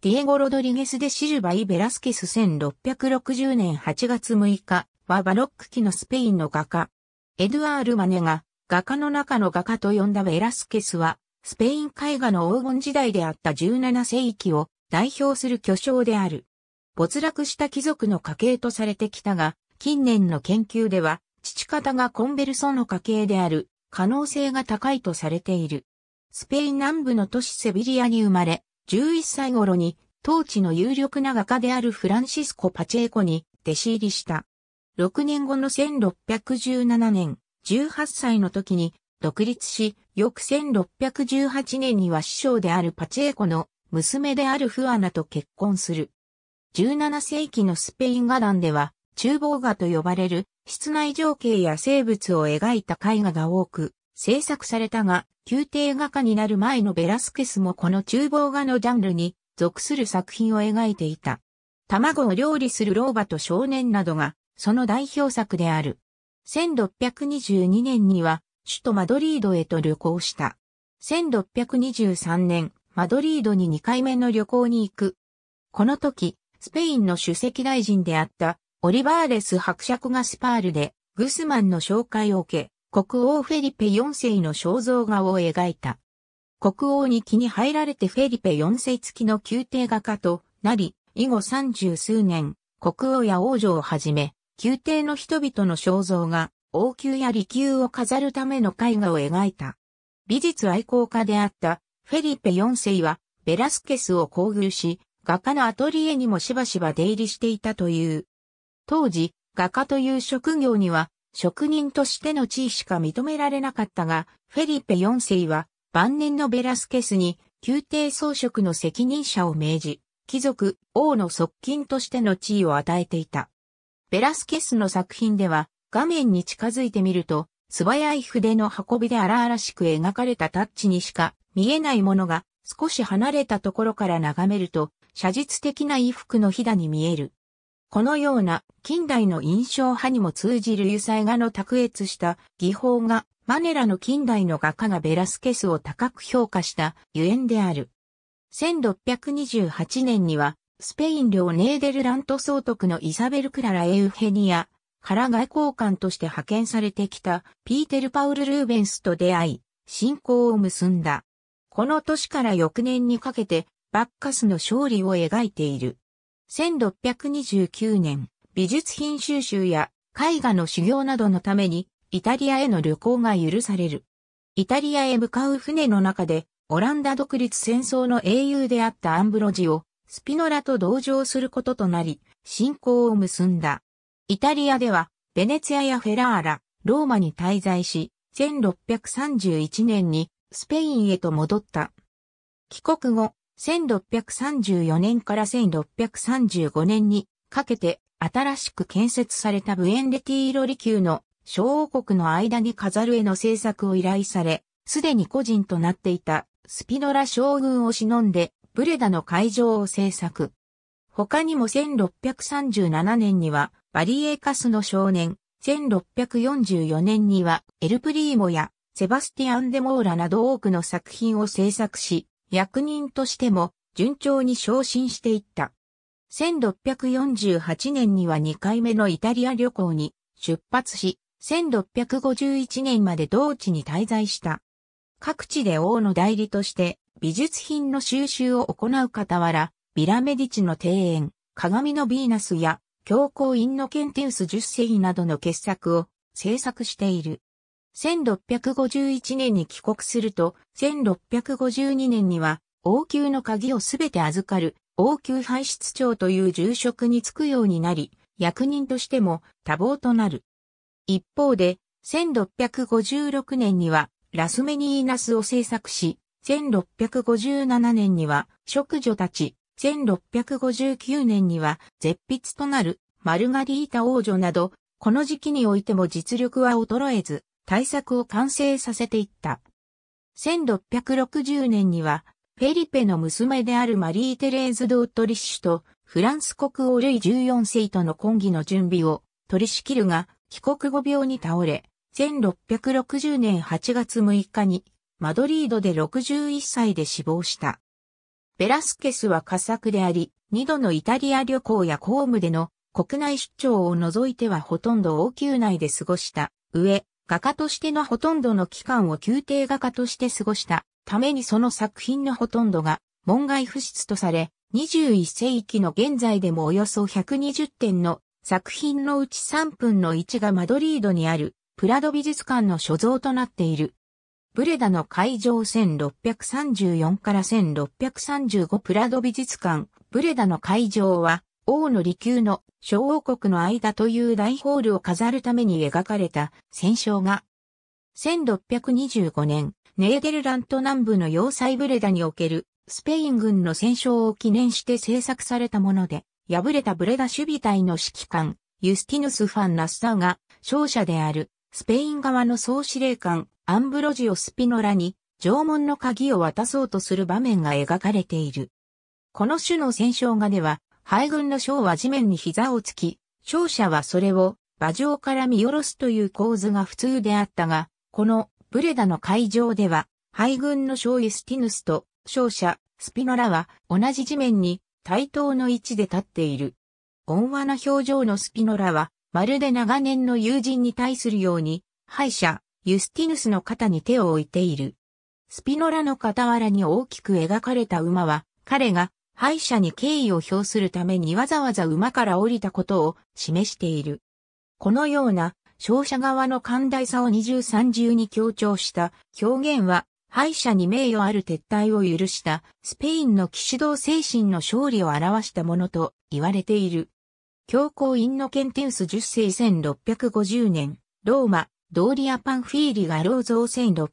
ディエゴ・ロドリゲス・デ・シルバイ・ベラスケス1660年8月6日はバロック期のスペインの画家。エドゥアール・マネが画家の中の画家と呼んだベラスケスは、スペイン絵画の黄金時代であった17世紀を代表する巨匠である。没落した貴族の家系とされてきたが、近年の研究では、父方がコンベルソの家系である可能性が高いとされている。スペイン南部の都市セビリアに生まれ、11歳頃に当地の有力な画家であるフランシスコ・パチェーコに弟子入りした。6年後の1617年、18歳の時に独立し、翌1618年には師匠であるパチェーコの娘であるフアナと結婚する。17世紀のスペイン画壇では、厨房画と呼ばれる室内情景や生物を描いた絵画が多く制作されたが、宮廷画家になる前のベラスケスもこの厨房画のジャンルに属する作品を描いていた。卵を料理する老婆と少年などがその代表作である。1622年には首都マドリードへと旅行した。1623年、マドリードに2回目の旅行に行く。この時、スペインの首席大臣であったオリバーレス伯爵がスパールでグスマンの紹介を受け、国王フェリペ4世の肖像画を描いた。国王に気に入られてフェリペ4世付きの宮廷画家となり、以後三十数年、国王や王女をはじめ、宮廷の人々の肖像画、王宮や離宮を飾るための絵画を描いた。美術愛好家であったフェリペ4世は、ベラスケスを厚遇し、画家のアトリエにもしばしば出入りしていたという。当時、画家という職業には職人としての地位しか認められなかったが、フェリペ4世は晩年のベラスケスに宮廷装飾の責任者を命じ、貴族、王の側近としての地位を与えていた。ベラスケスの作品では、画面に近づいてみると、素早い筆の運びで荒々しく描かれたタッチにしか見えないものが少し離れたところから眺めると、写実的な衣服のひだに見える。このような近代の印象派にも通じる油彩画の卓越した技法がマネラの近代の画家がベラスケスを高く評価したゆえんである。1628年にはスペイン領ネーデルラント総督のイサベル・クララ・エウヘニアから外交官として派遣されてきたピーテル・パウル・ルーベンスと出会い、信仰を結んだ。この年から翌年にかけてバッカスの勝利を描いている。1629年、美術品収集や絵画の修行などのために、イタリアへの旅行が許される。イタリアへ向かう船の中で、オランダ独立戦争の英雄であったアンブロジを、スピノラと同情することとなり、信仰を結んだ。イタリアでは、ベネツィアやフェラーラ、ローマに滞在し、1631年にスペインへと戻った。帰国後、1634年から1635年にかけて新しく建設されたブエンレティーロリ級の小王国の間に飾る絵の制作を依頼され、すでに個人となっていたスピノラ将軍を忍んでブレダの会場を制作。他にも1637年にはバリエカスの少年、1644年にはエルプリーモやセバスティアン・デ・モーラなど多くの作品を制作し、役人としても順調に昇進していった。1648年には2回目のイタリア旅行に出発し、1651年まで同地に滞在した。各地で王の代理として美術品の収集を行う傍ら、ビラメディチの庭園、鏡のヴィーナスや、教皇院のケンティウス10世紀などの傑作を制作している。1651年に帰国すると、1652年には、王宮の鍵をすべて預かる、王宮排出長という重職に就くようになり、役人としても多忙となる。一方で、1656年には、ラスメニーナスを制作し、1657年には、職女たち、1659年には、絶筆となる、マルガリータ王女など、この時期においても実力は衰えず、対策を完成させていった。1660年には、フェリペの娘であるマリー・テレーズ・ドートリッシュとフランス国王ルイ14世との婚儀の準備を取り仕切るが、帰国後病に倒れ、1660年8月6日にマドリードで61歳で死亡した。ベラスケスは佳作であり、二度のイタリア旅行や公務での国内出張を除いてはほとんど王宮内で過ごした上、画家としてのほとんどの期間を宮廷画家として過ごしたためにその作品のほとんどが門外不出とされ、21世紀の現在でもおよそ120点の作品のうち3分の1がマドリードにあるプラド美術館の所蔵となっている。ブレダの会場1634から1635プラド美術館、ブレダの会場は王の利休の小王国の間という大ホールを飾るために描かれた戦勝が、1625年、ネーデルラント南部の要塞ブレダにおけるスペイン軍の戦勝を記念して制作されたもので、敗れたブレダ守備隊の指揮官、ユスティヌス・ファン・ラッサーが、勝者である、スペイン側の総司令官、アンブロジオ・スピノラに、縄文の鍵を渡そうとする場面が描かれている。この種の戦勝画では、敗軍の将は地面に膝をつき、勝者はそれを馬上から見下ろすという構図が普通であったが、このブレダの会場では、敗軍の将ユスティヌスと勝者スピノラは同じ地面に対等の位置で立っている。温和な表情のスピノラは、まるで長年の友人に対するように、敗者、ユスティヌスの肩に手を置いている。スピノラの傍らに大きく描かれた馬は、彼が敗者に敬意を表するためにわざわざ馬から降りたことを示している。このような勝者側の寛大さを二重三重に強調した表現は敗者に名誉ある撤退を許したスペインの騎士道精神の勝利を表したものと言われている。教皇インノケンテウス10世1650年、ローマ、ドーリア・パンフィーリがローゾー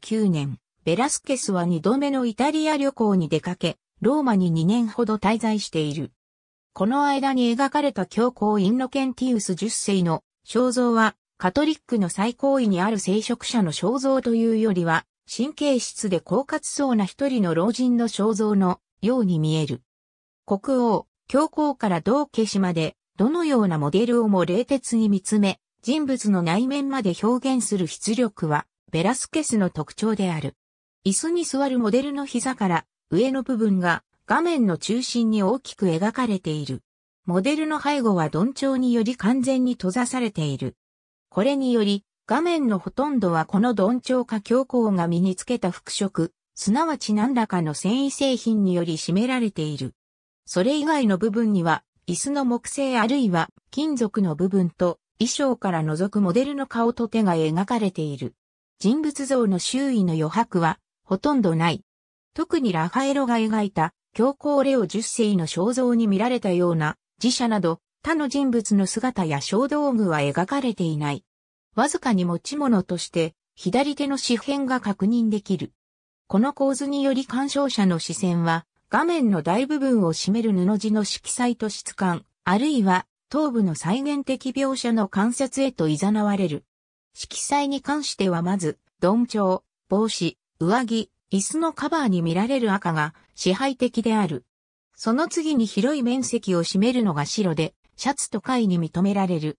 1649年、ベラスケスは二度目のイタリア旅行に出かけ、ローマに2年ほど滞在している。この間に描かれた教皇インロケンティウス10世の肖像は、カトリックの最高位にある聖職者の肖像というよりは、神経質で狡猾そうな一人の老人の肖像のように見える。国王、教皇から道化師まで、どのようなモデルをも冷徹に見つめ、人物の内面まで表現する出力は、ベラスケスの特徴である。椅子に座るモデルの膝から上の部分が画面の中心に大きく描かれている。モデルの背後は鈍調により完全に閉ざされている。これにより、画面のほとんどはこの鈍調化強行が身につけた服飾、すなわち何らかの繊維製品により占められている。それ以外の部分には、椅子の木製あるいは金属の部分と衣装から覗くモデルの顔と手が描かれている。人物像の周囲の余白はほとんどない。特にラファエロが描いた教皇レオ10世の肖像に見られたような自社など他の人物の姿や小道具は描かれていない。わずかに持ち物として左手の紙片が確認できる。この構図により鑑賞者の視線は画面の大部分を占める布地の色彩と質感、あるいは頭部の再現的描写の観察へと誘われる。色彩に関してはまず、鈍調、帽子、上着、椅子のカバーに見られる赤が支配的である。その次に広い面積を占めるのが白で、シャツと貝に認められる。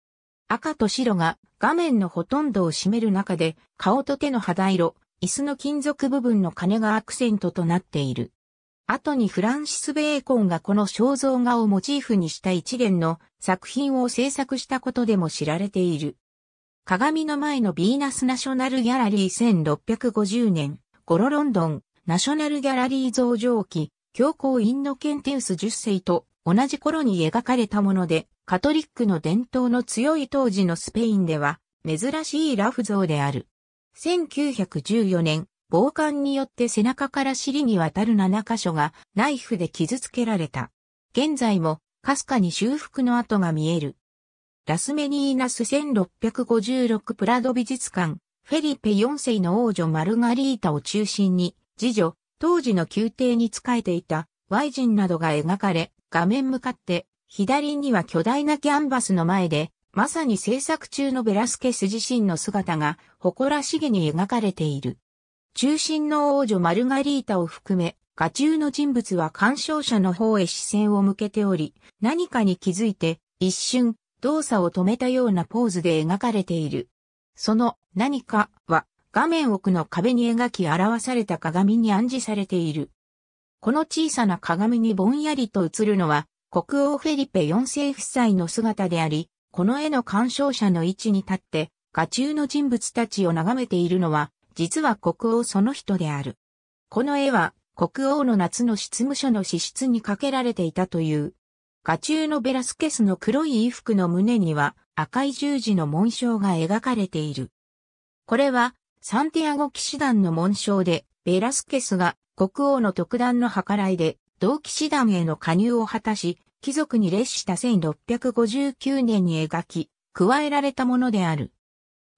赤と白が画面のほとんどを占める中で、顔と手の肌色、椅子の金属部分の金がアクセントとなっている。後にフランシス・ベーコンがこの肖像画をモチーフにした一連の作品を制作したことでも知られている。鏡の前のヴィーナス・ナショナル・ギャラリー1650年、ゴロロンドン、ナショナルギャラリー増上記、教皇インノケンテウス10世と同じ頃に描かれたもので、カトリックの伝統の強い当時のスペインでは、珍しいラフ像である。1914年、暴漢によって背中から尻にわたる7箇所がナイフで傷つけられた。現在も、かすかに修復の跡が見える。ラスメニーナス1656プラド美術館、フェリペ4世の王女マルガリータを中心に、次女、当時の宮廷に仕えていた Y 人などが描かれ、画面向かって、左には巨大なキャンバスの前で、まさに制作中のベラスケス自身の姿が誇らしげに描かれている。中心の王女マルガリータを含め、画中の人物は鑑賞者の方へ視線を向けており、何かに気づいて、一瞬、動作を止めたようなポーズで描かれている。その何かは画面奥の壁に描き表された鏡に暗示されている。この小さな鏡にぼんやりと映るのは国王フェリペ4世夫妻の姿であり、この絵の鑑賞者の位置に立って画中の人物たちを眺めているのは実は国王その人である。この絵は国王の夏の執務所の資質にかけられていたという。画中のベラスケスの黒い衣服の胸には赤い十字の紋章が描かれている。これは、サンティアゴ騎士団の紋章で、ベラスケスが国王の特段の計らいで、同騎士団への加入を果たし、貴族に列した1659年に描き、加えられたものである。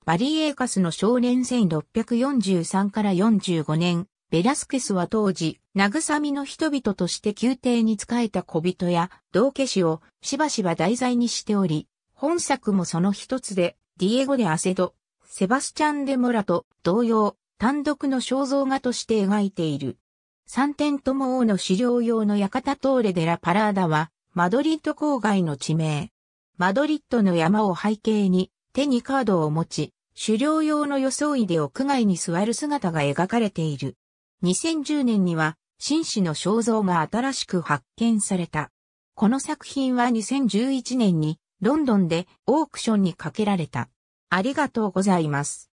バリエーカスの少年1643から45年、ベラスケスは当時、慰みの人々として宮廷に仕えた小人や道化師をしばしば題材にしており、本作もその一つで、ディエゴ・でアセド、セバスチャン・デ・モラと同様、単独の肖像画として描いている。三点とも王の資料用の館トーレ・デ・ラ・パラーダは、マドリッド郊外の地名。マドリッドの山を背景に、手にカードを持ち、狩猟用の装いで屋外に座る姿が描かれている。2010年には、紳士の肖像が新しく発見された。この作品は2011年にロンドンでオークションにかけられた。ありがとうございます。